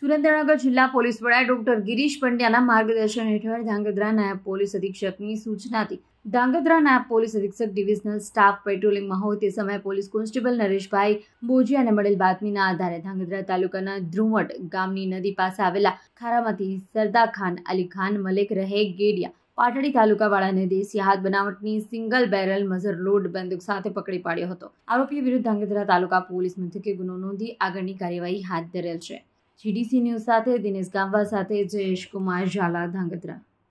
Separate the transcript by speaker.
Speaker 1: સુરેન્દ્રનગર જિલ્લા પોલીસ વડા ડોક્ટર ગિરીશ પંડ્યાના માર્ગદર્શન હેઠળ ધાંગધ્રા નાયબ પોલીસ અધિક્ષકની સૂચનાથી ધાંગધ્રા નાયબ પોલીસ અધિક્ષક ડિવિઝનલ સ્ટાફ પેટ્રોલિંગમાં હોય તે સમયે પોલીસ કોન્સ્ટેબલ નરેશભાઈ બોજિયાને મળેલ બાતમીના આધારે ધાંગધ્રા તાલુકાના ધ્રુવટ ગામની નદી પાસે આવેલા ખારામાંથી સરદા ખાન અલી ખાન મલેક રહે ગેડિયા પાટડી તાલુકાવાળાને દેશી હાથ બનાવટની સિંગલ બેરલ મઝર લોડ બંદૂક સાથે પકડી પાડ્યો હતો આરોપી વિરુદ્ધ ધાંગધ્રા તાલુકા પોલીસ મથકે ગુનો નોંધી આગળની કાર્યવાહી હાથ ધરેલ છે જીડીસી ન્યૂઝ સાથે દિનેશ ગામવા સાથે જયેશ કુમાર ઝાલા ધાંગધ્રા